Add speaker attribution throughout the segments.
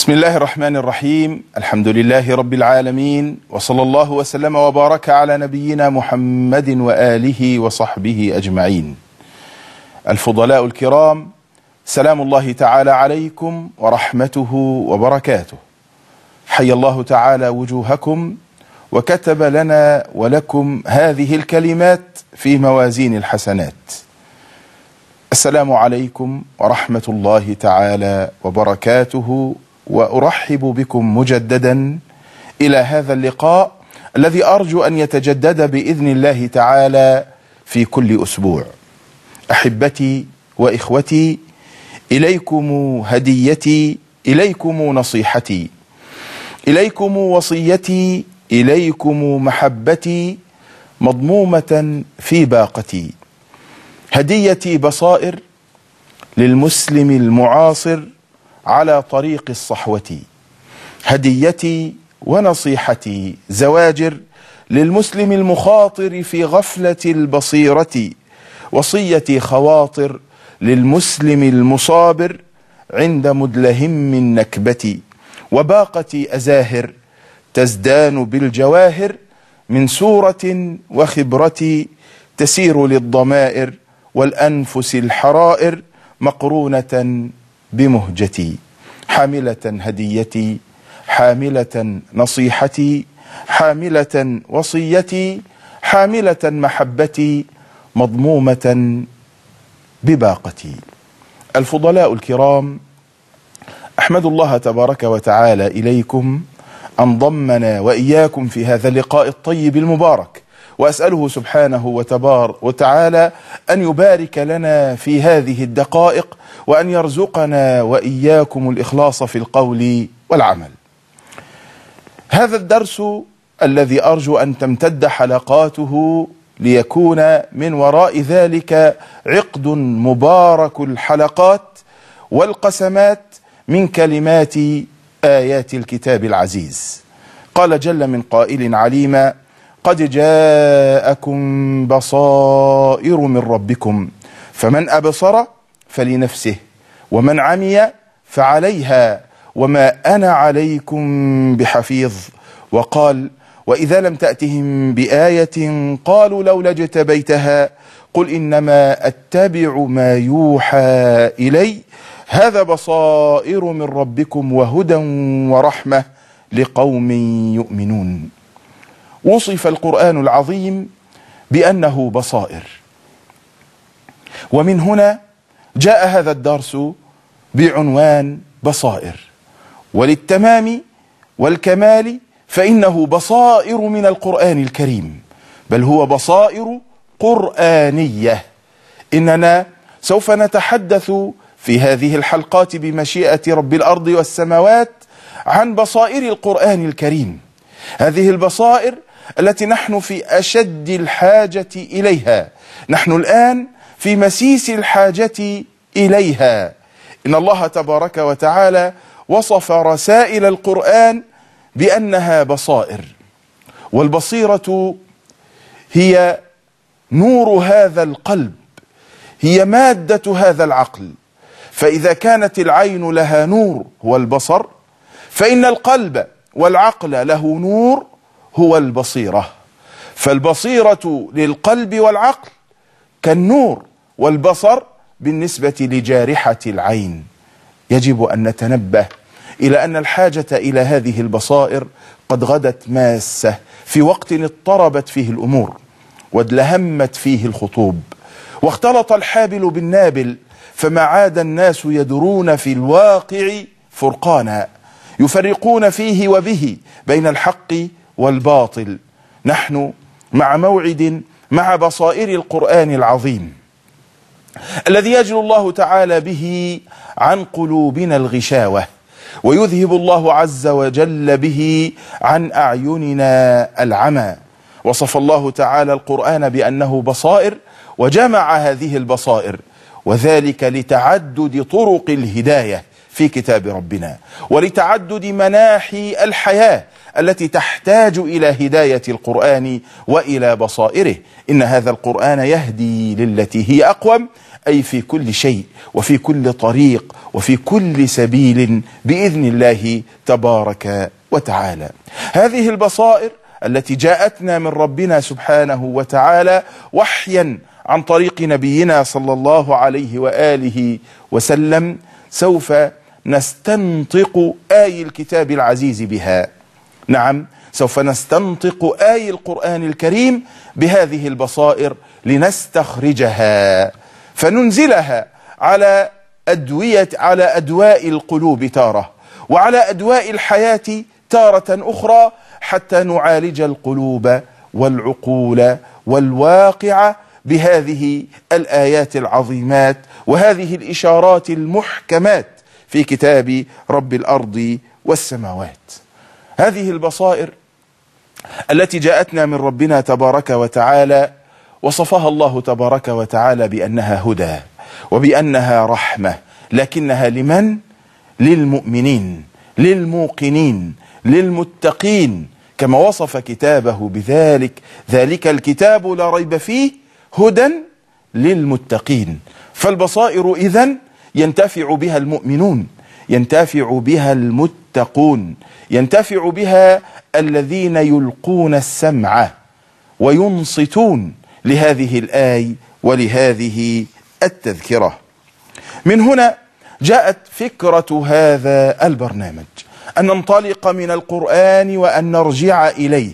Speaker 1: بسم الله الرحمن الرحيم الحمد لله رب العالمين وصلى الله وسلم وبارك على نبينا محمد وآله وصحبه أجمعين الفضلاء الكرام سلام الله تعالى عليكم ورحمته وبركاته حي الله تعالى وجوهكم وكتب لنا ولكم هذه الكلمات في موازين الحسنات السلام عليكم ورحمة الله تعالى وبركاته وارحب بكم مجددا الى هذا اللقاء الذي ارجو ان يتجدد باذن الله تعالى في كل اسبوع. احبتي واخوتي اليكم هديتي اليكم نصيحتي اليكم وصيتي اليكم محبتي مضمومه في باقتي. هديتي بصائر للمسلم المعاصر على طريق الصحوة هديتي ونصيحتي زواجر للمسلم المخاطر في غفلة البصيرة وصيتي خواطر للمسلم المصابر عند مدلهم النكبة وباقتي أزاهر تزدان بالجواهر من سورة وخبرتي تسير للضمائر والأنفس الحرائر مقرونة بمهجتي حاملة هديتي حاملة نصيحتي حاملة وصيتي حاملة محبتي مضمومة بباقتي الفضلاء الكرام احمد الله تبارك وتعالى اليكم ان ضمنا واياكم في هذا اللقاء الطيب المبارك وأسأله سبحانه وتبار وتعالى أن يبارك لنا في هذه الدقائق وأن يرزقنا وإياكم الإخلاص في القول والعمل هذا الدرس الذي أرجو أن تمتد حلقاته ليكون من وراء ذلك عقد مبارك الحلقات والقسمات من كلمات آيات الكتاب العزيز قال جل من قائل عليما قد جاءكم بصائر من ربكم فمن أبصر فلنفسه ومن عمي فعليها وما أنا عليكم بحفيظ وقال وإذا لم تأتهم بآية قالوا لولا اجتبيتها قل إنما أتبع ما يوحى إلي هذا بصائر من ربكم وهدى ورحمة لقوم يؤمنون وصف القرآن العظيم بأنه بصائر ومن هنا جاء هذا الدرس بعنوان بصائر وللتمام والكمال فإنه بصائر من القرآن الكريم بل هو بصائر قرآنية إننا سوف نتحدث في هذه الحلقات بمشيئة رب الأرض والسماوات عن بصائر القرآن الكريم هذه البصائر التي نحن في اشد الحاجه اليها نحن الان في مسيس الحاجه اليها ان الله تبارك وتعالى وصف رسائل القران بانها بصائر والبصيره هي نور هذا القلب هي ماده هذا العقل فاذا كانت العين لها نور هو البصر فان القلب والعقل له نور هو البصيرة فالبصيرة للقلب والعقل كالنور والبصر بالنسبة لجارحة العين يجب أن نتنبه إلى أن الحاجة إلى هذه البصائر قد غدت ماسة في وقت اضطربت فيه الأمور وادلهمت فيه الخطوب واختلط الحابل بالنابل فما عاد الناس يدرون في الواقع فرقانا يفرقون فيه وبه بين الحق والباطل نحن مع موعد مع بصائر القرآن العظيم الذي يجلو الله تعالى به عن قلوبنا الغشاوة ويذهب الله عز وجل به عن أعيننا العمى وصف الله تعالى القرآن بأنه بصائر وجمع هذه البصائر وذلك لتعدد طرق الهداية في كتاب ربنا ولتعدد مناحي الحياة التي تحتاج إلى هداية القرآن وإلى بصائره إن هذا القرآن يهدي للتي هي أقوم أي في كل شيء وفي كل طريق وفي كل سبيل بإذن الله تبارك وتعالى هذه البصائر التي جاءتنا من ربنا سبحانه وتعالى وحيا عن طريق نبينا صلى الله عليه وآله وسلم سوف نستنطق آي الكتاب العزيز بها نعم سوف نستنطق آي القرآن الكريم بهذه البصائر لنستخرجها فننزلها على أدوية على أدواء القلوب تارة وعلى أدواء الحياة تارة أخرى حتى نعالج القلوب والعقول والواقع بهذه الآيات العظيمات وهذه الإشارات المحكمات في كتاب رب الارض والسماوات هذه البصائر التي جاءتنا من ربنا تبارك وتعالى وصفها الله تبارك وتعالى بانها هدى وبانها رحمه لكنها لمن للمؤمنين للموقنين للمتقين كما وصف كتابه بذلك ذلك الكتاب لا ريب فيه هدى للمتقين فالبصائر اذن ينتفع بها المؤمنون ينتفع بها المتقون ينتفع بها الذين يلقون السمع وينصتون لهذه الآي ولهذه التذكرة من هنا جاءت فكرة هذا البرنامج أن ننطلق من القرآن وأن نرجع إليه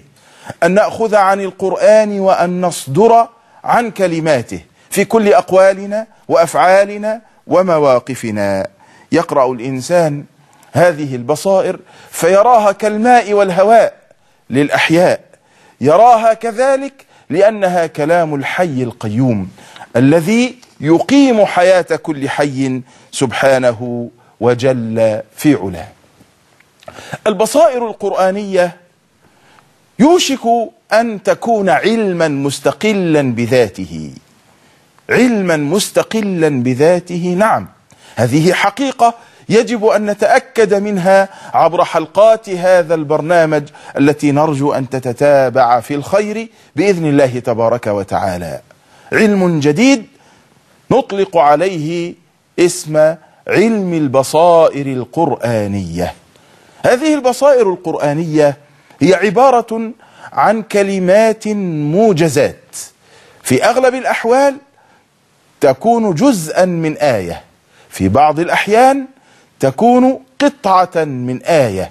Speaker 1: أن نأخذ عن القرآن وأن نصدر عن كلماته في كل أقوالنا وأفعالنا ومواقفنا يقرأ الإنسان هذه البصائر فيراها كالماء والهواء للأحياء يراها كذلك لأنها كلام الحي القيوم الذي يقيم حياة كل حي سبحانه وجل في علاه البصائر القرآنية يوشك أن تكون علما مستقلا بذاته علما مستقلا بذاته نعم هذه حقيقة يجب أن نتأكد منها عبر حلقات هذا البرنامج التي نرجو أن تتتابع في الخير بإذن الله تبارك وتعالى علم جديد نطلق عليه اسم علم البصائر القرآنية هذه البصائر القرآنية هي عبارة عن كلمات موجزات في أغلب الأحوال تكون جزءا من ايه في بعض الاحيان تكون قطعه من ايه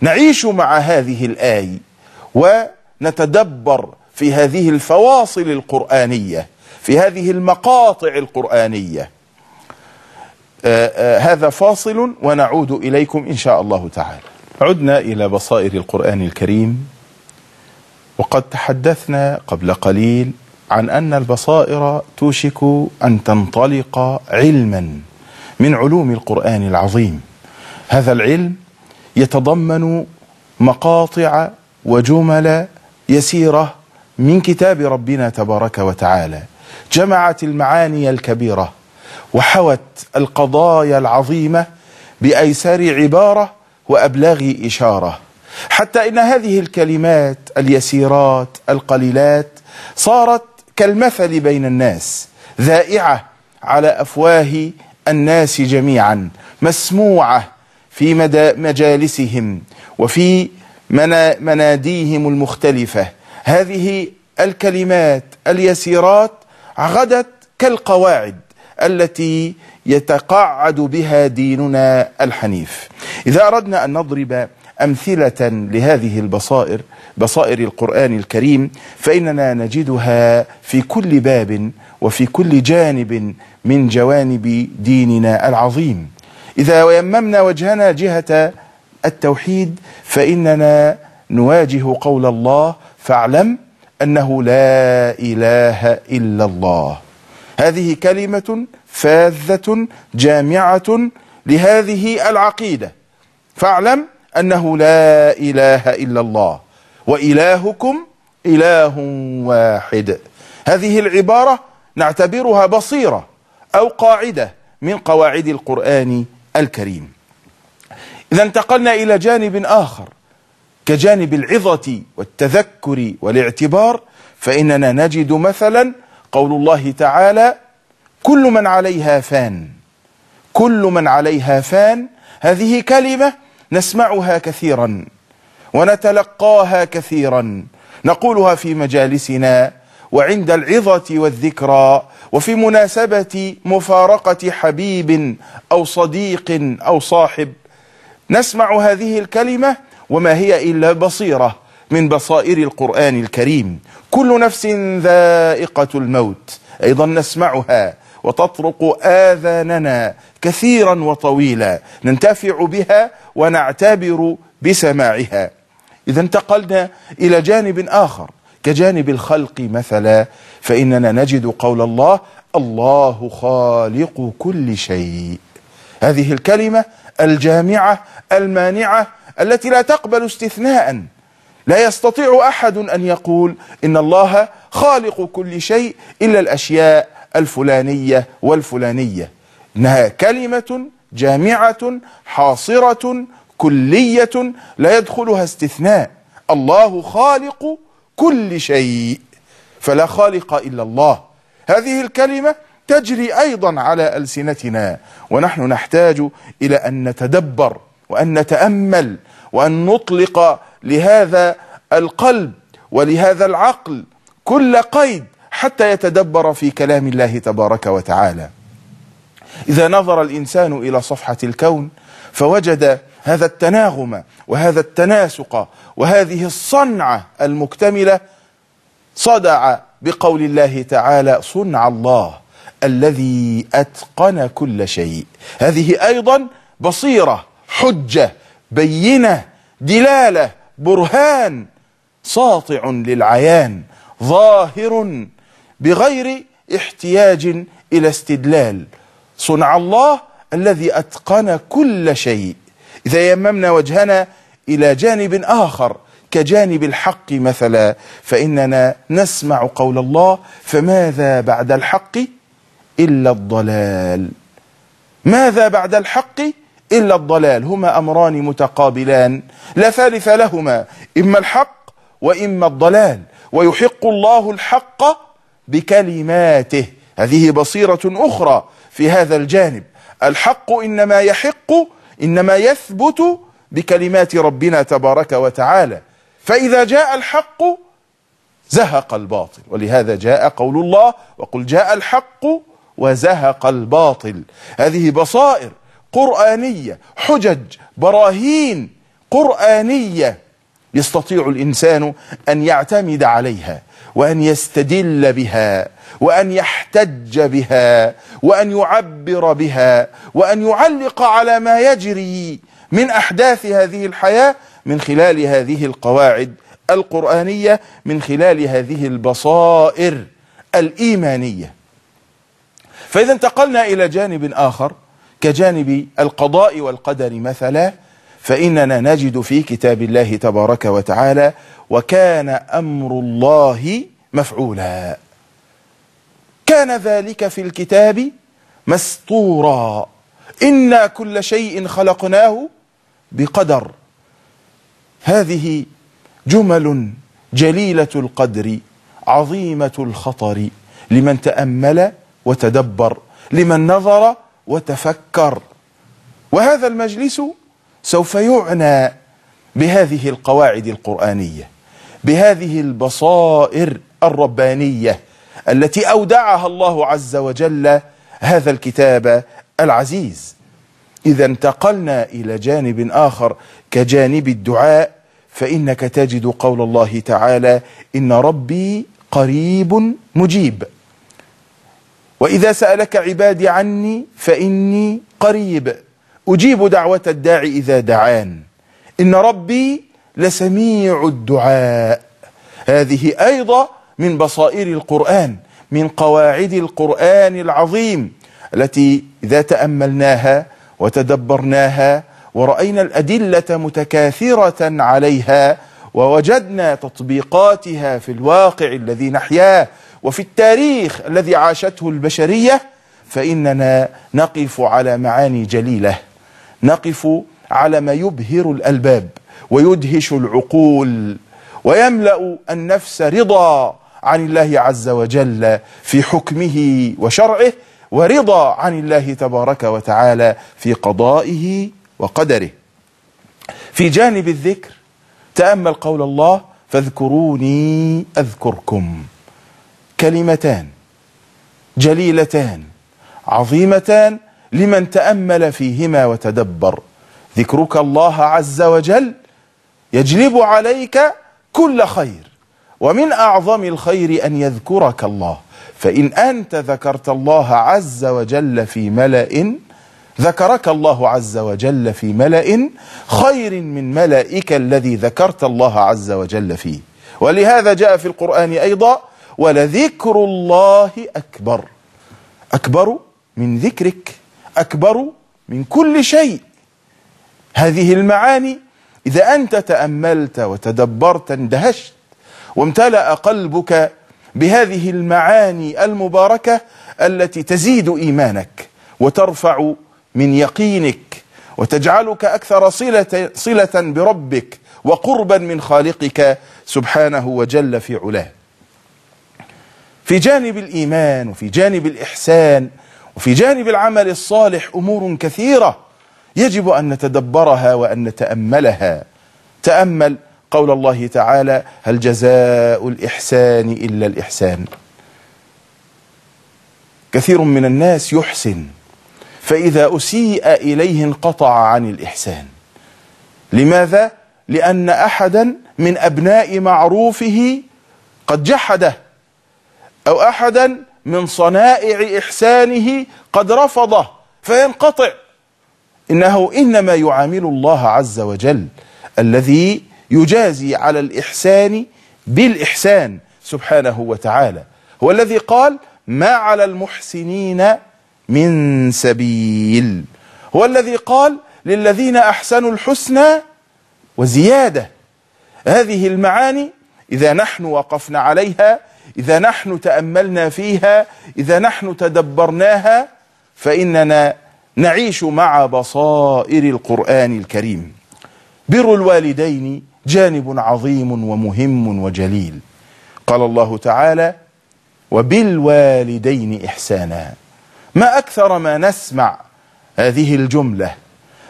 Speaker 1: نعيش مع هذه الايه ونتدبر في هذه الفواصل القرانيه في هذه المقاطع القرانيه آه، آه، هذا فاصل ونعود اليكم ان شاء الله تعالى عدنا الى بصائر القران الكريم وقد تحدثنا قبل قليل عن أن البصائر توشك أن تنطلق علما من علوم القرآن العظيم هذا العلم يتضمن مقاطع وجمل يسيرة من كتاب ربنا تبارك وتعالى جمعت المعاني الكبيرة وحوت القضايا العظيمة بأيسر عبارة وأبلاغ إشارة حتى إن هذه الكلمات اليسيرات القليلات صارت كالمثل بين الناس ذائعه على افواه الناس جميعا مسموعه في مدى مجالسهم وفي منا مناديهم المختلفه هذه الكلمات اليسيرات غدت كالقواعد التي يتقعد بها ديننا الحنيف اذا اردنا ان نضرب أمثلة لهذه البصائر بصائر القرآن الكريم فإننا نجدها في كل باب وفي كل جانب من جوانب ديننا العظيم إذا يممنا وجهنا جهة التوحيد فإننا نواجه قول الله فاعلم أنه لا إله إلا الله هذه كلمة فاذة جامعة لهذه العقيدة فاعلم أنه لا إله إلا الله وإلهكم إله واحد هذه العبارة نعتبرها بصيرة أو قاعدة من قواعد القرآن الكريم إذا انتقلنا إلى جانب آخر كجانب العظة والتذكر والاعتبار فإننا نجد مثلا قول الله تعالى كل من عليها فان كل من عليها فان هذه كلمة نسمعها كثيرا ونتلقاها كثيرا نقولها في مجالسنا وعند العظة والذكرى وفي مناسبة مفارقة حبيب أو صديق أو صاحب نسمع هذه الكلمة وما هي إلا بصيرة من بصائر القرآن الكريم كل نفس ذائقة الموت أيضا نسمعها وتطرق آذاننا كثيرا وطويلا ننتفع بها ونعتبر بسماعها إذا انتقلنا إلى جانب آخر كجانب الخلق مثلا فإننا نجد قول الله الله خالق كل شيء هذه الكلمة الجامعة المانعة التي لا تقبل استثناء لا يستطيع أحد أن يقول إن الله خالق كل شيء إلا الأشياء الفلانية والفلانية إنها كلمة جامعة حاصرة كلية لا يدخلها استثناء الله خالق كل شيء فلا خالق إلا الله هذه الكلمة تجري أيضا على ألسنتنا ونحن نحتاج إلى أن نتدبر وأن نتأمل وأن نطلق لهذا القلب ولهذا العقل كل قيد حتى يتدبر في كلام الله تبارك وتعالى إذا نظر الإنسان إلى صفحة الكون فوجد هذا التناغم وهذا التناسق وهذه الصنعة المكتملة صدع بقول الله تعالى صنع الله الذي أتقن كل شيء هذه أيضا بصيرة حجة بينة دلالة برهان ساطع للعيان ظاهر بغير احتياج إلى استدلال صنع الله الذي أتقن كل شيء إذا يممنا وجهنا إلى جانب آخر كجانب الحق مثلا فإننا نسمع قول الله فماذا بعد الحق إلا الضلال ماذا بعد الحق إلا الضلال هما أمران متقابلان لا ثالث لهما إما الحق وإما الضلال ويحق الله الحق بكلماته هذه بصيرة أخرى في هذا الجانب الحق إنما يحق إنما يثبت بكلمات ربنا تبارك وتعالى فإذا جاء الحق زهق الباطل ولهذا جاء قول الله وقل جاء الحق وزهق الباطل هذه بصائر قرآنية حجج براهين قرآنية يستطيع الإنسان أن يعتمد عليها وان يستدل بها وان يحتج بها وان يعبر بها وان يعلق على ما يجري من احداث هذه الحياه من خلال هذه القواعد القرانيه من خلال هذه البصائر الايمانيه فاذا انتقلنا الى جانب اخر كجانب القضاء والقدر مثلا فاننا نجد في كتاب الله تبارك وتعالى وكان أمر الله مفعولا كان ذلك في الكتاب مسطورا إنا كل شيء خلقناه بقدر هذه جمل جليلة القدر عظيمة الخطر لمن تأمل وتدبر لمن نظر وتفكر وهذا المجلس سوف يعنى بهذه القواعد القرآنية بهذه البصائر الربانية التي أودعها الله عز وجل هذا الكتاب العزيز إذا انتقلنا إلى جانب آخر كجانب الدعاء فإنك تجد قول الله تعالى إن ربي قريب مجيب وإذا سألك عبادي عني فإني قريب أجيب دعوة الداعي إذا دعان إن ربي لسميع الدعاء هذه أيضا من بصائر القرآن من قواعد القرآن العظيم التي إذا تأملناها وتدبرناها ورأينا الأدلة متكاثرة عليها ووجدنا تطبيقاتها في الواقع الذي نحياه وفي التاريخ الذي عاشته البشرية فإننا نقف على معاني جليلة نقف على ما يبهر الألباب ويدهش العقول ويملا النفس رضا عن الله عز وجل في حكمه وشرعه ورضا عن الله تبارك وتعالى في قضائه وقدره في جانب الذكر تامل قول الله فاذكروني اذكركم كلمتان جليلتان عظيمتان لمن تامل فيهما وتدبر ذكرك الله عز وجل يجلب عليك كل خير ومن أعظم الخير أن يذكرك الله فإن أنت ذكرت الله عز وجل في ملأ ذكرك الله عز وجل في ملأ خير من ملائك الذي ذكرت الله عز وجل فيه ولهذا جاء في القرآن أيضا ولذكر الله أكبر أكبر من ذكرك أكبر من كل شيء هذه المعاني إذا أنت تأملت وتدبرت اندهشت وامتلأ قلبك بهذه المعاني المباركة التي تزيد إيمانك وترفع من يقينك وتجعلك أكثر صلة, صلة بربك وقربا من خالقك سبحانه وجل في علاه في جانب الإيمان وفي جانب الإحسان وفي جانب العمل الصالح أمور كثيرة يجب أن نتدبرها وأن نتأملها تأمل قول الله تعالى هل جزاء الإحسان إلا الإحسان كثير من الناس يحسن فإذا أسيء إليه انقطع عن الإحسان لماذا؟ لأن أحدا من أبناء معروفه قد جحده أو أحدا من صنائع إحسانه قد رفضه فينقطع إنه إنما يعامل الله عز وجل الذي يجازي على الإحسان بالإحسان سبحانه وتعالى هو الذي قال ما على المحسنين من سبيل هو الذي قال للذين أحسنوا الحسنى وزيادة هذه المعاني إذا نحن وقفنا عليها إذا نحن تأملنا فيها إذا نحن تدبرناها فإننا نعيش مع بصائر القرآن الكريم بر الوالدين جانب عظيم ومهم وجليل قال الله تعالى وبالوالدين إحسانا ما أكثر ما نسمع هذه الجملة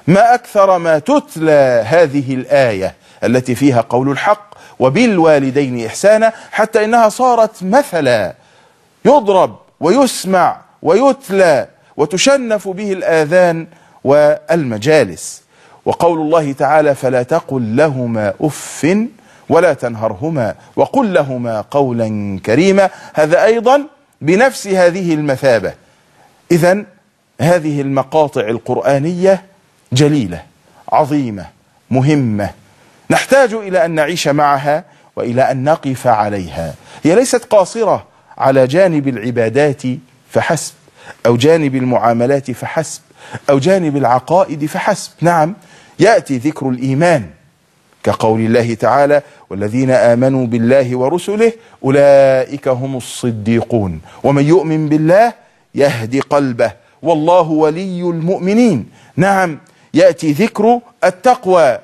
Speaker 1: ما أكثر ما تتلى هذه الآية التي فيها قول الحق وبالوالدين إحسانا حتى إنها صارت مثلا يضرب ويسمع ويتلى وتشنف به الآذان والمجالس وقول الله تعالى فلا تقل لهما أف ولا تنهرهما وقل لهما قولا كريما هذا أيضا بنفس هذه المثابة إذا هذه المقاطع القرآنية جليلة عظيمة مهمة نحتاج إلى أن نعيش معها وإلى أن نقف عليها هي ليست قاصرة على جانب العبادات فحسب أو جانب المعاملات فحسب أو جانب العقائد فحسب نعم يأتي ذكر الإيمان كقول الله تعالى والذين آمنوا بالله ورسله أولئك هم الصديقون ومن يؤمن بالله يهدي قلبه والله ولي المؤمنين نعم يأتي ذكر التقوى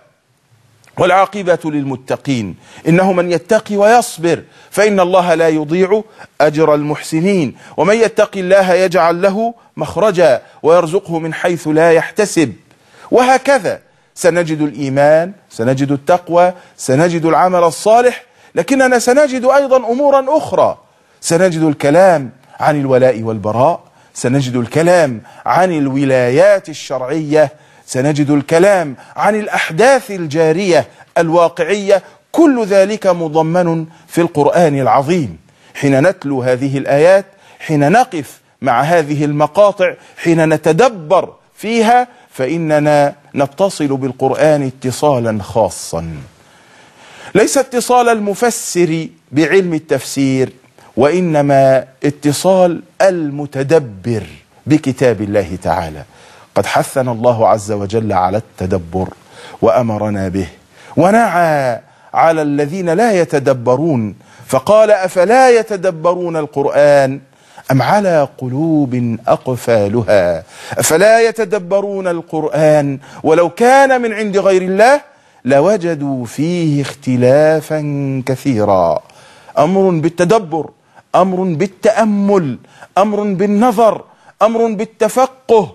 Speaker 1: والعاقبة للمتقين إنه من يتقي ويصبر فإن الله لا يضيع أجر المحسنين ومن يتق الله يجعل له مخرجا ويرزقه من حيث لا يحتسب وهكذا سنجد الإيمان سنجد التقوى سنجد العمل الصالح لكننا سنجد أيضا أمورا أخرى سنجد الكلام عن الولاء والبراء سنجد الكلام عن الولايات الشرعية سنجد الكلام عن الأحداث الجارية الواقعية كل ذلك مضمن في القرآن العظيم حين نتلو هذه الآيات حين نقف مع هذه المقاطع حين نتدبر فيها فإننا نتصل بالقرآن اتصالا خاصا ليس اتصال المفسر بعلم التفسير وإنما اتصال المتدبر بكتاب الله تعالى قد حثنا الله عز وجل على التدبر وأمرنا به ونعى على الذين لا يتدبرون فقال أفلا يتدبرون القرآن أم على قلوب أقفالها أفلا يتدبرون القرآن ولو كان من عند غير الله لوجدوا فيه اختلافا كثيرا أمر بالتدبر أمر بالتأمل أمر بالنظر أمر بالتفقه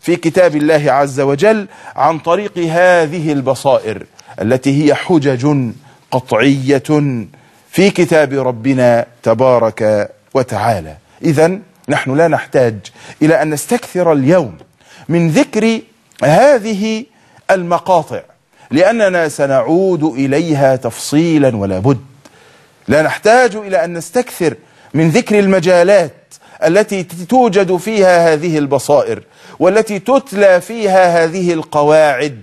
Speaker 1: في كتاب الله عز وجل عن طريق هذه البصائر التي هي حجج قطعية في كتاب ربنا تبارك وتعالى إذا نحن لا نحتاج إلى أن نستكثر اليوم من ذكر هذه المقاطع لأننا سنعود إليها تفصيلا ولا بد لا نحتاج إلى أن نستكثر من ذكر المجالات التي توجد فيها هذه البصائر والتي تتلى فيها هذه القواعد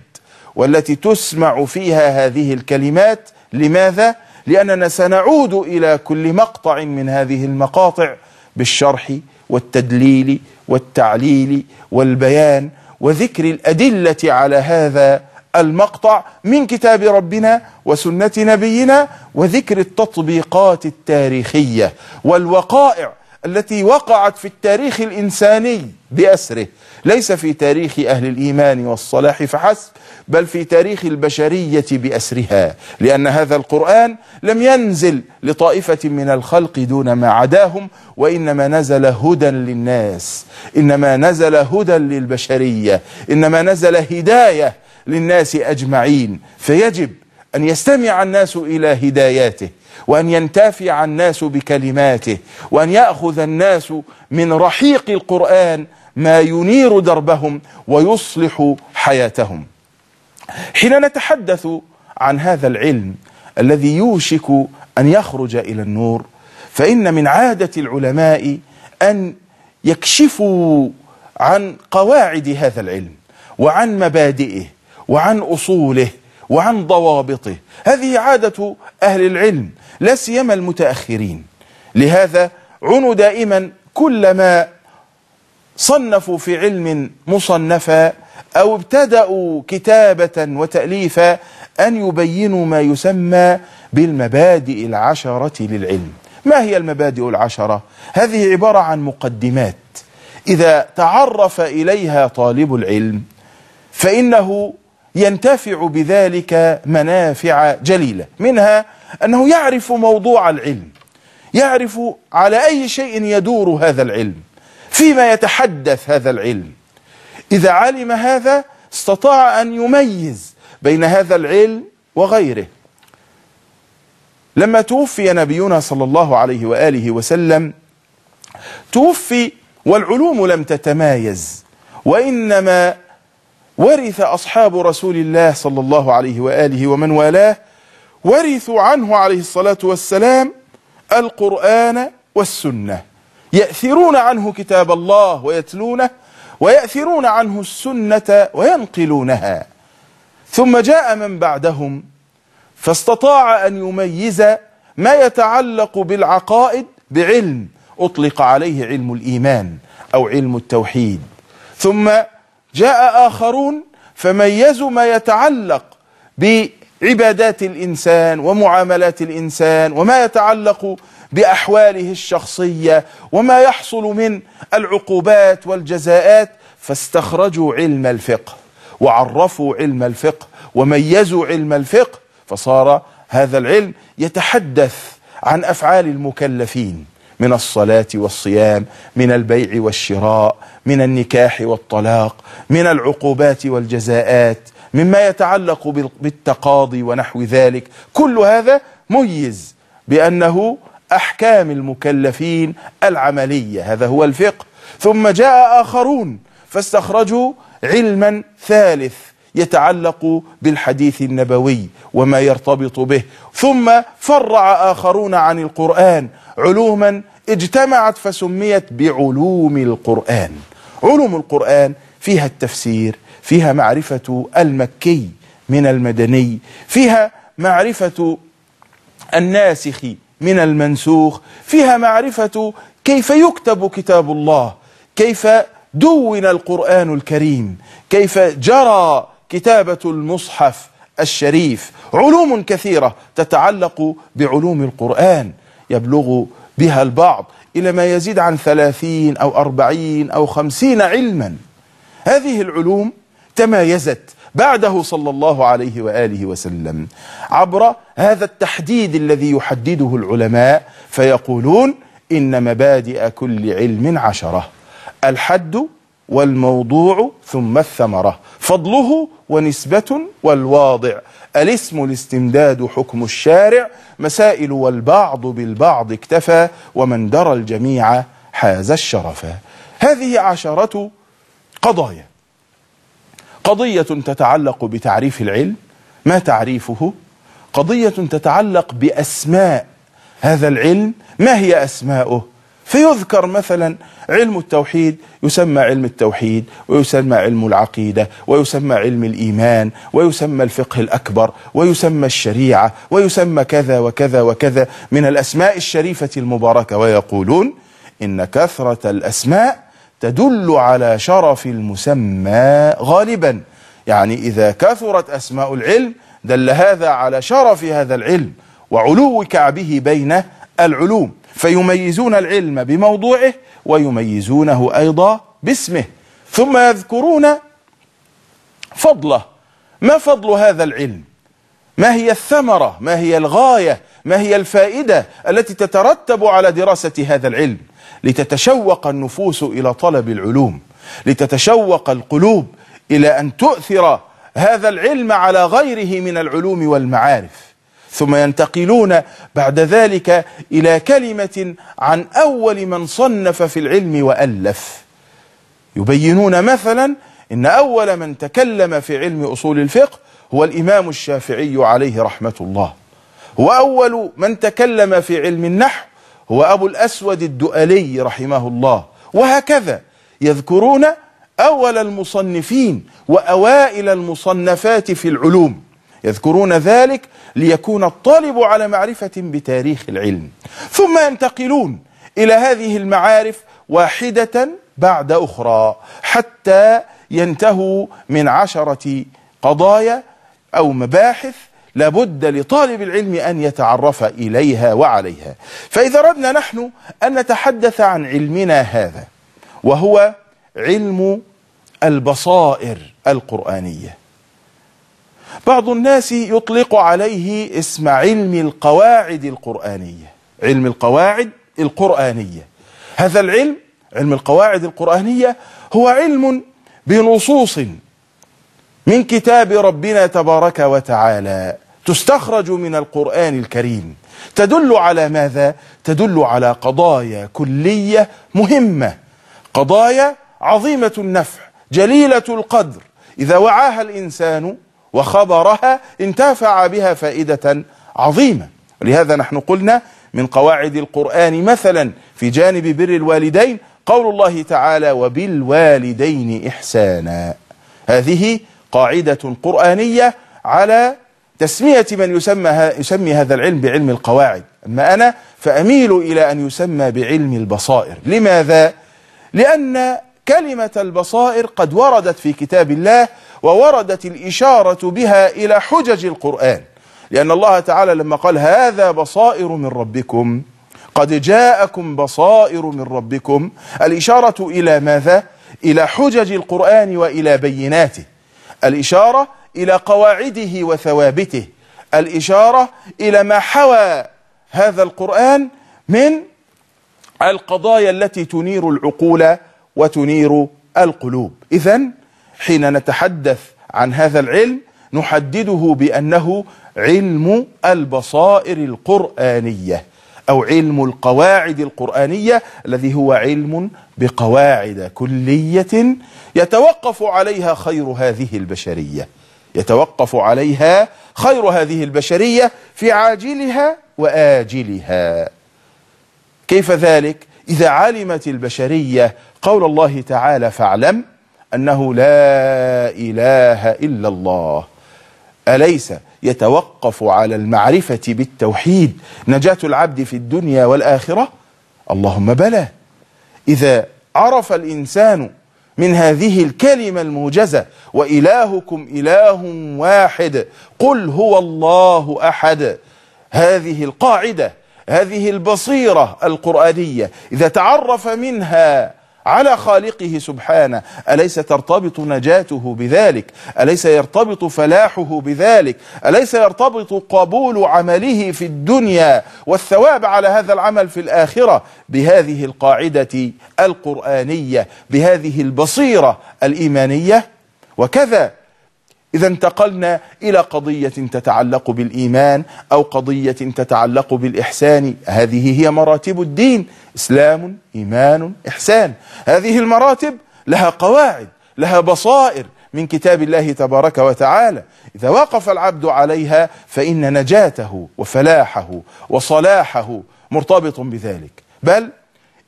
Speaker 1: والتي تسمع فيها هذه الكلمات لماذا؟ لأننا سنعود إلى كل مقطع من هذه المقاطع بالشرح والتدليل والتعليل والبيان وذكر الأدلة على هذا المقطع من كتاب ربنا وسنة نبينا وذكر التطبيقات التاريخية والوقائع التي وقعت في التاريخ الإنساني بأسره ليس في تاريخ أهل الإيمان والصلاح فحسب بل في تاريخ البشرية بأسرها لأن هذا القرآن لم ينزل لطائفة من الخلق دون ما عداهم وإنما نزل هدى للناس إنما نزل هدى للبشرية إنما نزل هداية للناس أجمعين فيجب أن يستمع الناس إلى هداياته وأن ينتفع الناس بكلماته وأن يأخذ الناس من رحيق القرآن ما ينير دربهم ويصلح حياتهم حين نتحدث عن هذا العلم الذي يوشك أن يخرج إلى النور فإن من عادة العلماء أن يكشفوا عن قواعد هذا العلم وعن مبادئه وعن أصوله وعن ضوابطه هذه عادة أهل العلم لا سيما المتأخرين لهذا عنوا دائما كل ما صنفوا في علم مصنفا أو ابتدأوا كتابة وتأليفا أن يبينوا ما يسمى بالمبادئ العشرة للعلم ما هي المبادئ العشرة؟ هذه عبارة عن مقدمات إذا تعرف إليها طالب العلم فإنه ينتفع بذلك منافع جليلة منها أنه يعرف موضوع العلم يعرف على أي شيء يدور هذا العلم فيما يتحدث هذا العلم إذا علم هذا استطاع أن يميز بين هذا العلم وغيره لما توفي نبينا صلى الله عليه وآله وسلم توفي والعلوم لم تتمايز وإنما ورث أصحاب رسول الله صلى الله عليه وآله ومن والاه ورثوا عنه عليه الصلاة والسلام القرآن والسنة يأثرون عنه كتاب الله ويتلونه ويأثرون عنه السنة وينقلونها ثم جاء من بعدهم فاستطاع أن يميز ما يتعلق بالعقائد بعلم أطلق عليه علم الإيمان أو علم التوحيد ثم جاء آخرون فميزوا ما يتعلق ب عبادات الانسان ومعاملات الانسان وما يتعلق باحواله الشخصيه وما يحصل من العقوبات والجزاءات فاستخرجوا علم الفقه وعرفوا علم الفقه وميزوا علم الفقه فصار هذا العلم يتحدث عن افعال المكلفين من الصلاه والصيام من البيع والشراء من النكاح والطلاق من العقوبات والجزاءات مما يتعلق بالتقاضي ونحو ذلك كل هذا ميز بأنه أحكام المكلفين العملية هذا هو الفقه ثم جاء آخرون فاستخرجوا علما ثالث يتعلق بالحديث النبوي وما يرتبط به ثم فرع آخرون عن القرآن علوما اجتمعت فسميت بعلوم القرآن علوم القرآن فيها التفسير فيها معرفة المكي من المدني فيها معرفة الناسخ من المنسوخ فيها معرفة كيف يكتب كتاب الله كيف دون القرآن الكريم كيف جرى كتابة المصحف الشريف علوم كثيرة تتعلق بعلوم القرآن يبلغ بها البعض إلى ما يزيد عن ثلاثين أو أربعين أو خمسين علما هذه العلوم تمايزت بعده صلى الله عليه وآله وسلم عبر هذا التحديد الذي يحدده العلماء فيقولون إن مبادئ كل علم عشرة الحد والموضوع ثم الثمرة فضله ونسبة والواضع الاسم الاستمداد حكم الشارع مسائل والبعض بالبعض اكتفى ومن درى الجميع حاز الشرف هذه عشرة قضايا قضية تتعلق بتعريف العلم ما تعريفه قضية تتعلق بأسماء هذا العلم ما هي أسماؤه فيذكر مثلا علم التوحيد يسمى علم التوحيد ويسمى علم العقيدة ويسمى علم الإيمان ويسمى الفقه الأكبر ويسمى الشريعة ويسمى كذا وكذا وكذا من الأسماء الشريفة المباركة ويقولون إن كثرة الأسماء تدل على شرف المسمى غالبا يعني إذا كثرت أسماء العلم دل هذا على شرف هذا العلم وعلو كعبه بين العلوم فيميزون العلم بموضوعه ويميزونه أيضا باسمه ثم يذكرون فضله ما فضل هذا العلم ما هي الثمرة ما هي الغاية ما هي الفائدة التي تترتب على دراسة هذا العلم لتتشوق النفوس إلى طلب العلوم لتتشوق القلوب إلى أن تؤثر هذا العلم على غيره من العلوم والمعارف ثم ينتقلون بعد ذلك إلى كلمة عن أول من صنف في العلم وألف يبينون مثلا إن أول من تكلم في علم أصول الفقه هو الإمام الشافعي عليه رحمة الله وأول من تكلم في علم النحو هو أبو الأسود الدؤلي رحمه الله وهكذا يذكرون أول المصنفين وأوائل المصنفات في العلوم يذكرون ذلك ليكون الطالب على معرفة بتاريخ العلم ثم ينتقلون إلى هذه المعارف واحدة بعد أخرى حتى ينتهوا من عشرة قضايا أو مباحث لابد لطالب العلم أن يتعرف إليها وعليها فإذا أردنا نحن أن نتحدث عن علمنا هذا وهو علم البصائر القرآنية بعض الناس يطلق عليه اسم علم القواعد القرآنية علم القواعد القرآنية هذا العلم علم القواعد القرآنية هو علم بنصوص من كتاب ربنا تبارك وتعالى تستخرج من القرآن الكريم تدل على ماذا؟ تدل على قضايا كلية مهمة قضايا عظيمة النفع جليلة القدر إذا وعاها الإنسان وخبرها انتفع بها فائدة عظيمة لهذا نحن قلنا من قواعد القرآن مثلا في جانب بر الوالدين قول الله تعالى وبالوالدين إحسانا هذه قاعدة قرآنية على تسمية من يسمى, يسمي هذا العلم بعلم القواعد أما أنا فأميل إلى أن يسمى بعلم البصائر لماذا؟ لأن كلمة البصائر قد وردت في كتاب الله ووردت الإشارة بها إلى حجج القرآن لأن الله تعالى لما قال هذا بصائر من ربكم قد جاءكم بصائر من ربكم الإشارة إلى ماذا؟ إلى حجج القرآن وإلى بيناته الإشارة إلى قواعده وثوابته الإشارة إلى ما حوى هذا القرآن من القضايا التي تنير العقول وتنير القلوب إذا حين نتحدث عن هذا العلم نحدده بأنه علم البصائر القرآنية أو علم القواعد القرآنية الذي هو علم بقواعد كلية يتوقف عليها خير هذه البشرية يتوقف عليها خير هذه البشرية في عاجلها وآجلها كيف ذلك؟ إذا علمت البشرية قول الله تعالى فاعلم أنه لا إله إلا الله أليس يتوقف على المعرفة بالتوحيد نجاة العبد في الدنيا والآخرة؟ اللهم بلى إذا عرف الإنسان من هذه الكلمة الموجزة وإلهكم إله واحد قل هو الله أحد هذه القاعدة هذه البصيرة القرآنية إذا تعرف منها على خالقه سبحانه أليس ترتبط نجاته بذلك أليس يرتبط فلاحه بذلك أليس يرتبط قبول عمله في الدنيا والثواب على هذا العمل في الآخرة بهذه القاعدة القرآنية بهذه البصيرة الإيمانية وكذا إذا انتقلنا إلى قضية تتعلق بالإيمان أو قضية تتعلق بالإحسان هذه هي مراتب الدين إسلام إيمان إحسان هذه المراتب لها قواعد لها بصائر من كتاب الله تبارك وتعالى إذا وقف العبد عليها فإن نجاته وفلاحه وصلاحه مرتبط بذلك بل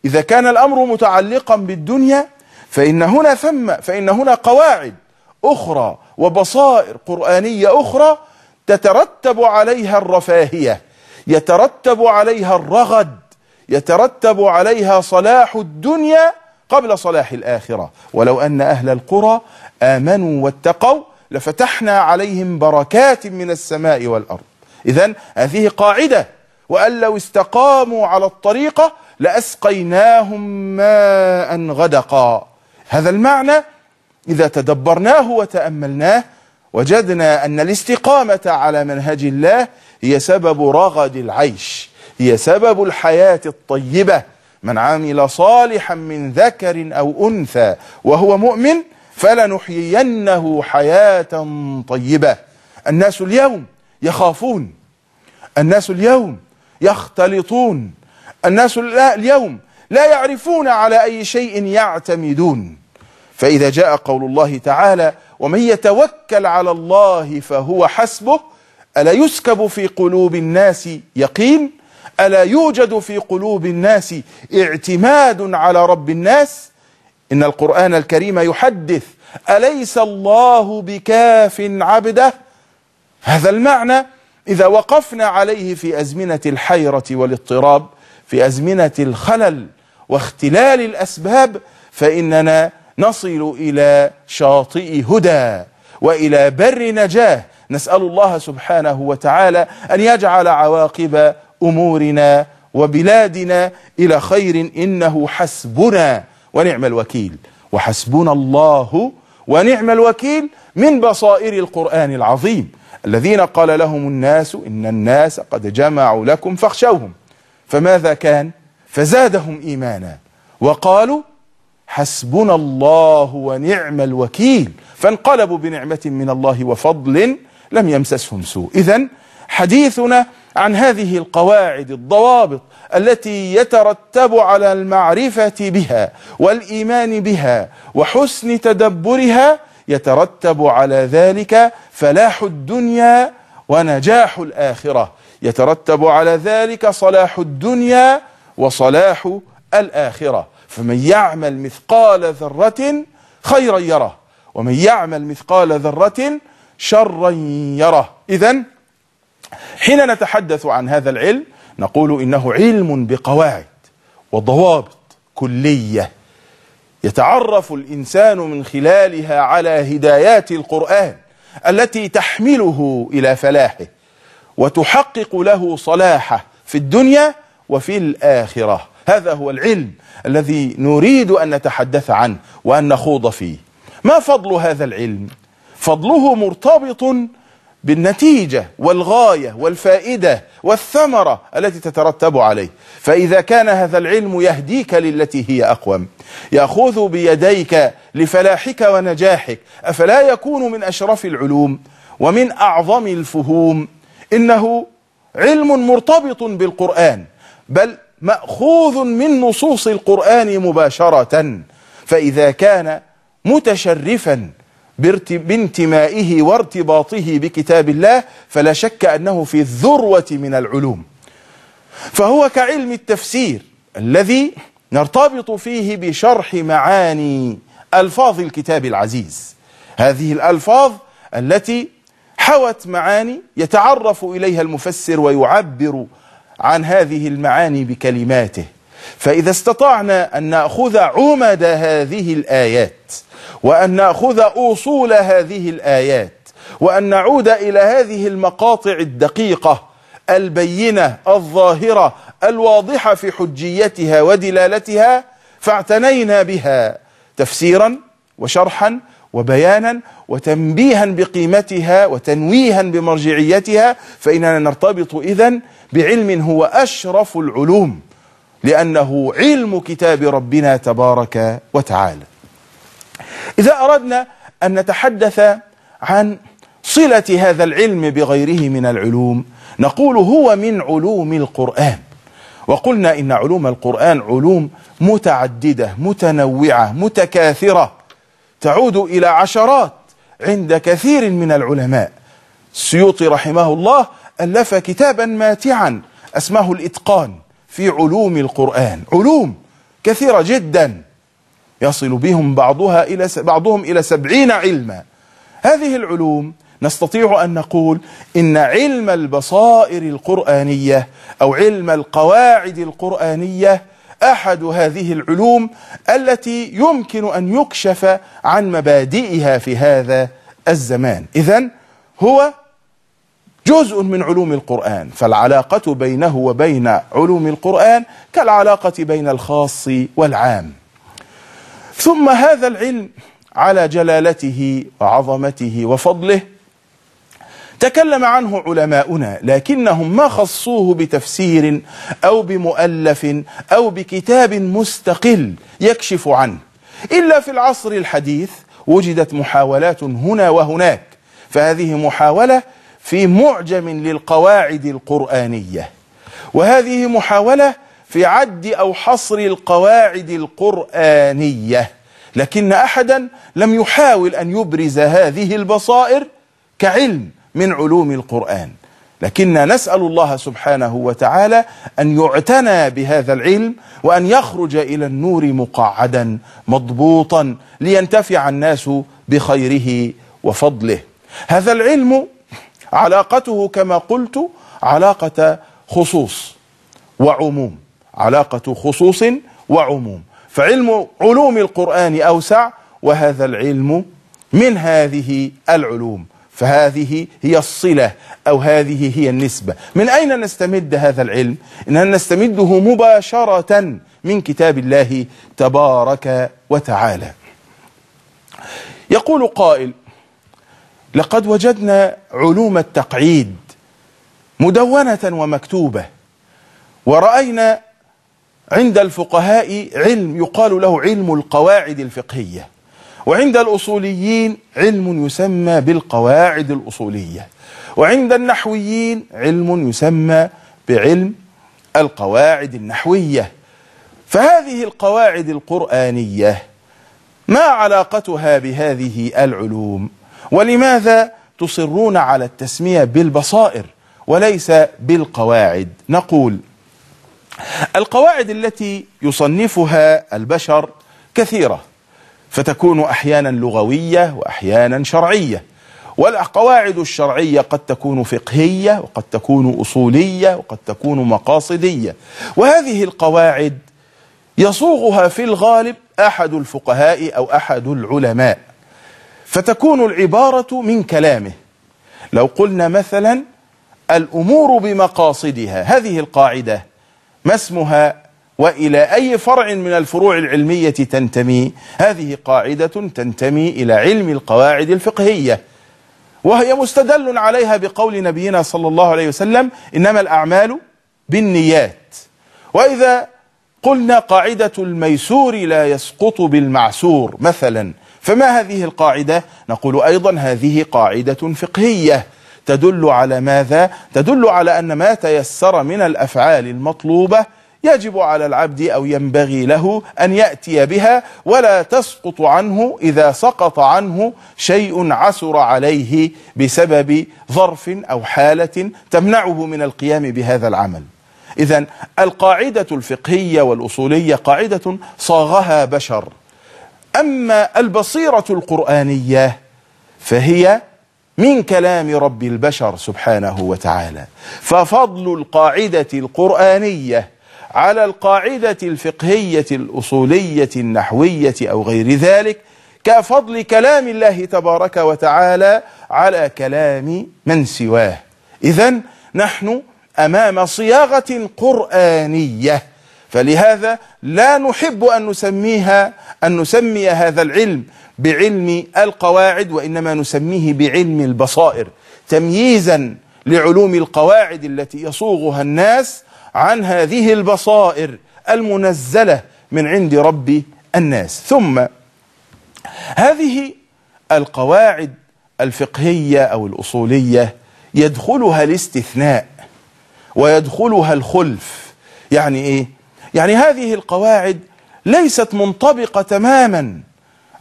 Speaker 1: إذا كان الأمر متعلقا بالدنيا فإن هنا ثم فإن هنا قواعد أخرى وبصائر قرآنية أخرى تترتب عليها الرفاهية يترتب عليها الرغد يترتب عليها صلاح الدنيا قبل صلاح الآخرة ولو أن أهل القرى آمنوا واتقوا لفتحنا عليهم بركات من السماء والأرض إذا هذه قاعدة وأن لو استقاموا على الطريقة لأسقيناهم ماء غدقا هذا المعنى إذا تدبرناه وتأملناه وجدنا أن الاستقامة على منهج الله هي سبب رغد العيش هي سبب الحياة الطيبة من عمل صالحا من ذكر أو أنثى وهو مؤمن فلنحيينه حياة طيبة الناس اليوم يخافون الناس اليوم يختلطون الناس اليوم لا يعرفون على أي شيء يعتمدون فإذا جاء قول الله تعالى ومن يتوكل على الله فهو حسبه ألا يسكب في قلوب الناس يقين ألا يوجد في قلوب الناس اعتماد على رب الناس إن القرآن الكريم يحدث أليس الله بكاف عبده هذا المعنى إذا وقفنا عليه في أزمنة الحيرة والاضطراب في أزمنة الخلل واختلال الأسباب فإننا نصل إلى شاطئ هدى وإلى بر نجاه نسأل الله سبحانه وتعالى أن يجعل عواقب أمورنا وبلادنا إلى خير إنه حسبنا ونعم الوكيل وحسبنا الله ونعم الوكيل من بصائر القرآن العظيم الذين قال لهم الناس إن الناس قد جمعوا لكم فاخشوهم فماذا كان فزادهم إيمانا وقالوا حسبنا الله ونعم الوكيل فانقلبوا بنعمة من الله وفضل لم يمسسهم سوء إذا حديثنا عن هذه القواعد الضوابط التي يترتب على المعرفة بها والإيمان بها وحسن تدبرها يترتب على ذلك فلاح الدنيا ونجاح الآخرة يترتب على ذلك صلاح الدنيا وصلاح الآخرة فمن يعمل مثقال ذرة خيرا يره ومن يعمل مثقال ذرة شرا يره إذا حين نتحدث عن هذا العلم نقول إنه علم بقواعد وضوابط كلية يتعرف الإنسان من خلالها على هدايات القرآن التي تحمله إلى فلاحه وتحقق له صلاحه في الدنيا وفي الآخرة هذا هو العلم الذي نريد أن نتحدث عنه وأن نخوض فيه ما فضل هذا العلم؟ فضله مرتبط بالنتيجة والغاية والفائدة والثمرة التي تترتب عليه فإذا كان هذا العلم يهديك للتي هي أقوم يأخذ بيديك لفلاحك ونجاحك أفلا يكون من أشرف العلوم ومن أعظم الفهوم إنه علم مرتبط بالقرآن بل ماخوذ من نصوص القران مباشره فاذا كان متشرفا بانتمائه وارتباطه بكتاب الله فلا شك انه في الذروه من العلوم فهو كعلم التفسير الذي نرتبط فيه بشرح معاني الفاظ الكتاب العزيز هذه الالفاظ التي حوت معاني يتعرف اليها المفسر ويعبر عن هذه المعاني بكلماته فإذا استطعنا أن نأخذ عمد هذه الآيات وأن نأخذ أصول هذه الآيات وأن نعود إلى هذه المقاطع الدقيقة البينة الظاهرة الواضحة في حجيتها ودلالتها فاعتنينا بها تفسيرا وشرحا وبيانا وتنبيها بقيمتها وتنويها بمرجعيتها فإننا نرتبط إذن بعلم هو أشرف العلوم لأنه علم كتاب ربنا تبارك وتعالى إذا أردنا أن نتحدث عن صلة هذا العلم بغيره من العلوم نقول هو من علوم القرآن وقلنا إن علوم القرآن علوم متعددة متنوعة متكاثرة تعود إلى عشرات عند كثير من العلماء السيوطي رحمه الله ألف كتابا ماتعا اسمه الإتقان في علوم القرآن علوم كثيرة جدا يصل بهم بعضها إلى بعضهم إلى سبعين علما هذه العلوم نستطيع أن نقول إن علم البصائر القرآنية أو علم القواعد القرآنية أحد هذه العلوم التي يمكن أن يكشف عن مبادئها في هذا الزمان إذا هو جزء من علوم القرآن فالعلاقة بينه وبين علوم القرآن كالعلاقة بين الخاص والعام ثم هذا العلم على جلالته وعظمته وفضله تكلم عنه علماؤنا لكنهم ما خصوه بتفسير أو بمؤلف أو بكتاب مستقل يكشف عنه إلا في العصر الحديث وجدت محاولات هنا وهناك فهذه محاولة في معجم للقواعد القرآنية وهذه محاولة في عد أو حصر القواعد القرآنية لكن أحدا لم يحاول أن يبرز هذه البصائر كعلم من علوم القرآن لكن نسأل الله سبحانه وتعالى أن يعتنى بهذا العلم وأن يخرج إلى النور مقعدا مضبوطا لينتفع الناس بخيره وفضله هذا العلم علاقته كما قلت علاقة خصوص وعموم علاقة خصوص وعموم فعلم علوم القرآن أوسع وهذا العلم من هذه العلوم فهذه هي الصلة أو هذه هي النسبة من أين نستمد هذا العلم؟ إننا نستمده مباشرة من كتاب الله تبارك وتعالى يقول قائل لقد وجدنا علوم التقعيد مدونة ومكتوبة ورأينا عند الفقهاء علم يقال له علم القواعد الفقهية وعند الأصوليين علم يسمى بالقواعد الأصولية وعند النحويين علم يسمى بعلم القواعد النحوية فهذه القواعد القرآنية ما علاقتها بهذه العلوم ولماذا تصرون على التسمية بالبصائر وليس بالقواعد نقول القواعد التي يصنفها البشر كثيرة فتكون أحيانا لغوية وأحيانا شرعية والقواعد الشرعية قد تكون فقهية وقد تكون أصولية وقد تكون مقاصدية وهذه القواعد يصوغها في الغالب أحد الفقهاء أو أحد العلماء فتكون العبارة من كلامه لو قلنا مثلا الأمور بمقاصدها هذه القاعدة ما اسمها وإلى أي فرع من الفروع العلمية تنتمي هذه قاعدة تنتمي إلى علم القواعد الفقهية وهي مستدل عليها بقول نبينا صلى الله عليه وسلم إنما الأعمال بالنيات وإذا قلنا قاعدة الميسور لا يسقط بالمعسور مثلا فما هذه القاعدة؟ نقول أيضا هذه قاعدة فقهية تدل على ماذا؟ تدل على أن ما تيسر من الأفعال المطلوبة يجب على العبد أو ينبغي له أن يأتي بها ولا تسقط عنه إذا سقط عنه شيء عسر عليه بسبب ظرف أو حالة تمنعه من القيام بهذا العمل إذا القاعدة الفقهية والأصولية قاعدة صاغها بشر أما البصيرة القرآنية فهي من كلام رب البشر سبحانه وتعالى ففضل القاعدة القرآنية على القاعدة الفقهية الأصولية النحوية أو غير ذلك كفضل كلام الله تبارك وتعالى على كلام من سواه إذا نحن أمام صياغة قرآنية فلهذا لا نحب أن نسميها أن نسمي هذا العلم بعلم القواعد وإنما نسميه بعلم البصائر تمييزا لعلوم القواعد التي يصوغها الناس عن هذه البصائر المنزلة من عند رب الناس ثم هذه القواعد الفقهية أو الأصولية يدخلها الاستثناء ويدخلها الخلف يعني إيه يعني هذه القواعد ليست منطبقة تماما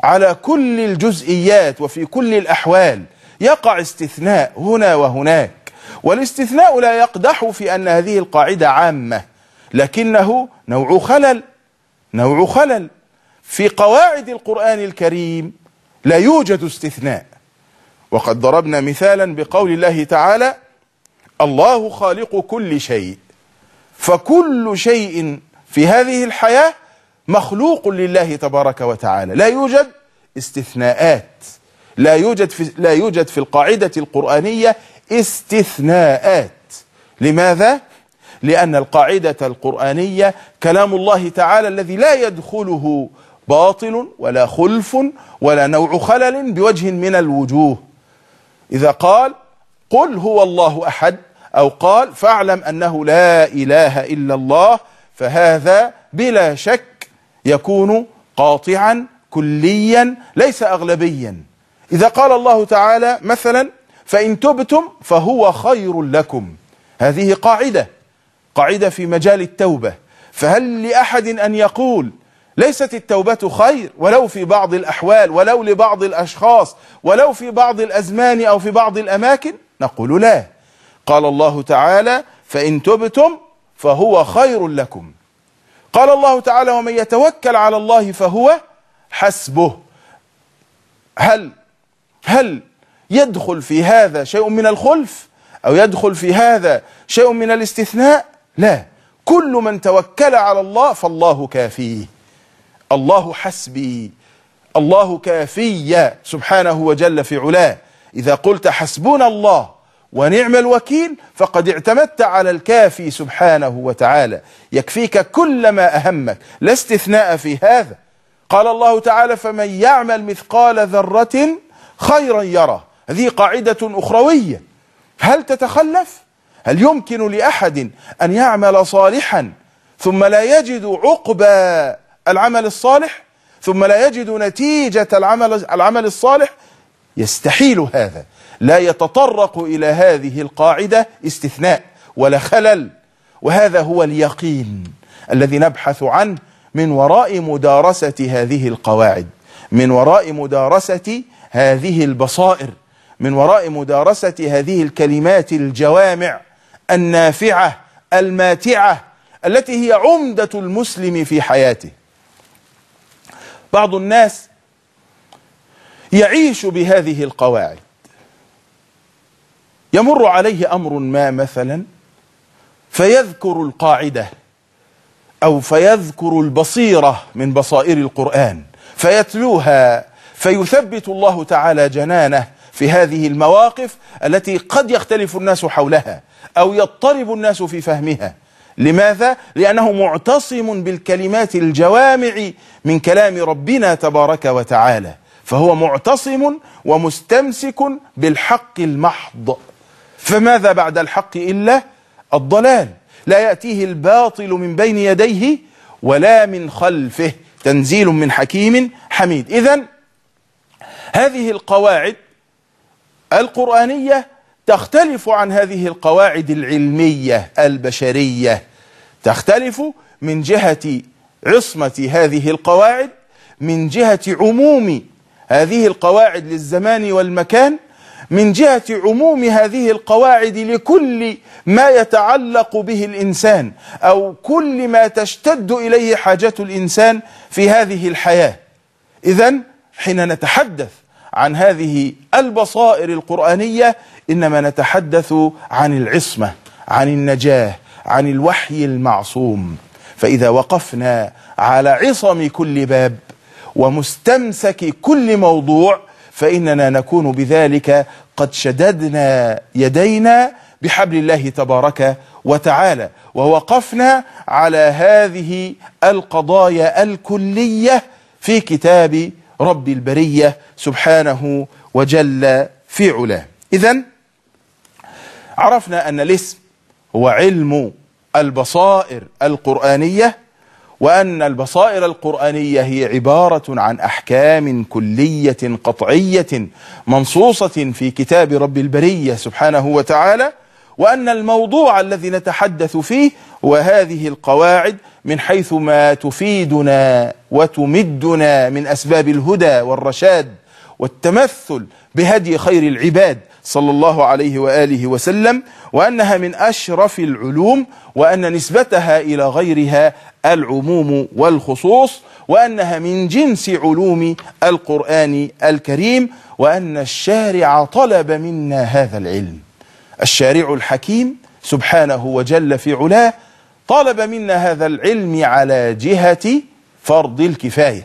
Speaker 1: على كل الجزئيات وفي كل الأحوال يقع استثناء هنا وهناك والاستثناء لا يقدح في أن هذه القاعدة عامة لكنه نوع خلل نوع خلل في قواعد القرآن الكريم لا يوجد استثناء وقد ضربنا مثالا بقول الله تعالى الله خالق كل شيء فكل شيء في هذه الحياة مخلوق لله تبارك وتعالى لا يوجد استثناءات لا يوجد في, لا يوجد في القاعدة القرآنية استثناءات لماذا؟ لأن القاعدة القرآنية كلام الله تعالى الذي لا يدخله باطل ولا خلف ولا نوع خلل بوجه من الوجوه إذا قال قل هو الله أحد أو قال فاعلم أنه لا إله إلا الله فهذا بلا شك يكون قاطعا كليا ليس أغلبيا إذا قال الله تعالى مثلا فإن تبتم فهو خير لكم هذه قاعدة قاعدة في مجال التوبة فهل لأحد أن يقول ليست التوبة خير ولو في بعض الأحوال ولو لبعض الأشخاص ولو في بعض الأزمان أو في بعض الأماكن نقول لا قال الله تعالى فإن تبتم فهو خير لكم قال الله تعالى ومن يتوكل على الله فهو حسبه هل هل يدخل في هذا شيء من الخلف أو يدخل في هذا شيء من الاستثناء لا كل من توكل على الله فالله كافيه الله حسبي الله كافي سبحانه وجل في علاه إذا قلت حسبنا الله ونعم الوكيل فقد اعتمدت على الكافي سبحانه وتعالى يكفيك كل ما أهمك لا استثناء في هذا قال الله تعالى فمن يعمل مثقال ذرة خيرا يره هذه قاعدة أخروية هل تتخلف؟ هل يمكن لأحد أن يعمل صالحا ثم لا يجد عقبى العمل الصالح ثم لا يجد نتيجة العمل, العمل الصالح يستحيل هذا لا يتطرق إلى هذه القاعدة استثناء ولا خلل وهذا هو اليقين الذي نبحث عنه من وراء مدارسة هذه القواعد من وراء مدارسة هذه البصائر من وراء مدارسة هذه الكلمات الجوامع النافعة الماتعة التي هي عمدة المسلم في حياته بعض الناس يعيش بهذه القواعد يمر عليه أمر ما مثلا فيذكر القاعدة أو فيذكر البصيرة من بصائر القرآن فيتلوها فيثبت الله تعالى جنانه في هذه المواقف التي قد يختلف الناس حولها أو يضطرب الناس في فهمها لماذا؟ لأنه معتصم بالكلمات الجوامع من كلام ربنا تبارك وتعالى فهو معتصم ومستمسك بالحق المحض فماذا بعد الحق إلا الضلال لا يأتيه الباطل من بين يديه ولا من خلفه تنزيل من حكيم حميد إذا هذه القواعد القرآنية تختلف عن هذه القواعد العلمية البشرية تختلف من جهة عصمة هذه القواعد من جهة عموم هذه القواعد للزمان والمكان من جهة عموم هذه القواعد لكل ما يتعلق به الإنسان أو كل ما تشتد إليه حاجة الإنسان في هذه الحياة إذا حين نتحدث عن هذه البصائر القرآنية إنما نتحدث عن العصمة عن النجاة عن الوحي المعصوم فإذا وقفنا على عصم كل باب ومستمسك كل موضوع فإننا نكون بذلك قد شددنا يدينا بحبل الله تبارك وتعالى ووقفنا على هذه القضايا الكلية في كتاب رب البرية سبحانه وجل في علاه إذا عرفنا أن الاسم هو علم البصائر القرآنية وأن البصائر القرآنية هي عبارة عن أحكام كلية قطعية منصوصة في كتاب رب البرية سبحانه وتعالى وأن الموضوع الذي نتحدث فيه وهذه القواعد من حيث ما تفيدنا وتمدنا من أسباب الهدى والرشاد والتمثل بهدي خير العباد صلى الله عليه وآله وسلم وأنها من أشرف العلوم وأن نسبتها إلى غيرها العموم والخصوص وأنها من جنس علوم القرآن الكريم وأن الشارع طلب منا هذا العلم الشارع الحكيم سبحانه وجل في علاه طلب منا هذا العلم على جهة فرض الكفاية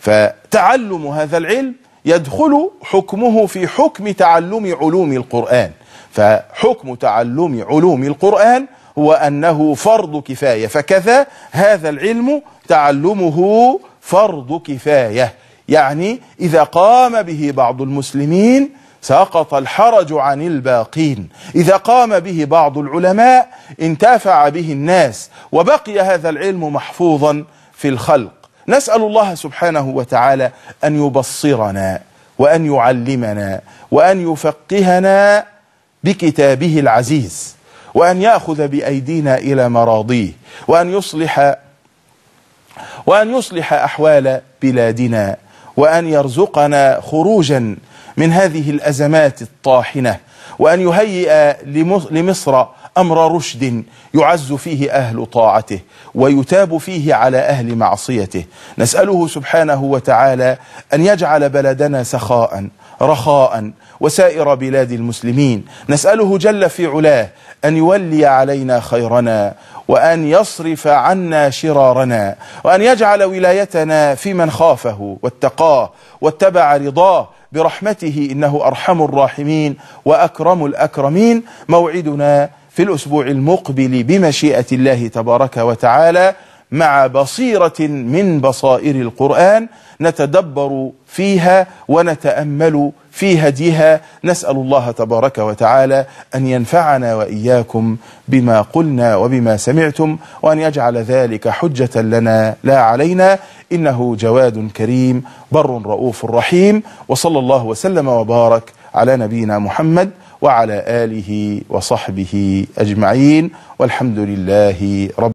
Speaker 1: فتعلم هذا العلم يدخل حكمه في حكم تعلم علوم القرآن فحكم تعلم علوم القرآن هو أنه فرض كفاية فكذا هذا العلم تعلمه فرض كفاية يعني إذا قام به بعض المسلمين سقط الحرج عن الباقين إذا قام به بعض العلماء انتفع به الناس وبقي هذا العلم محفوظا في الخلق نسأل الله سبحانه وتعالى أن يبصرنا وأن يعلمنا وأن يفقهنا بكتابه العزيز وأن يأخذ بأيدينا إلى مراضيه وأن يصلح وأن يصلح أحوال بلادنا وأن يرزقنا خروجا من هذه الأزمات الطاحنة وأن يهيئ لمصر امر رشد يعز فيه اهل طاعته ويتاب فيه على اهل معصيته نساله سبحانه وتعالى ان يجعل بلدنا سخاء رخاء وسائر بلاد المسلمين نساله جل في علاه ان يولي علينا خيرنا وان يصرف عنا شرارنا وان يجعل ولايتنا في من خافه واتقاه واتبع رضاه برحمته انه ارحم الراحمين واكرم الاكرمين موعدنا في الأسبوع المقبل بمشيئة الله تبارك وتعالى مع بصيرة من بصائر القرآن نتدبر فيها ونتأمل في هديها نسأل الله تبارك وتعالى أن ينفعنا وإياكم بما قلنا وبما سمعتم وأن يجعل ذلك حجة لنا لا علينا إنه جواد كريم بر رؤوف رحيم وصلى الله وسلم وبارك على نبينا محمد وعلى آله وصحبه أجمعين والحمد لله رب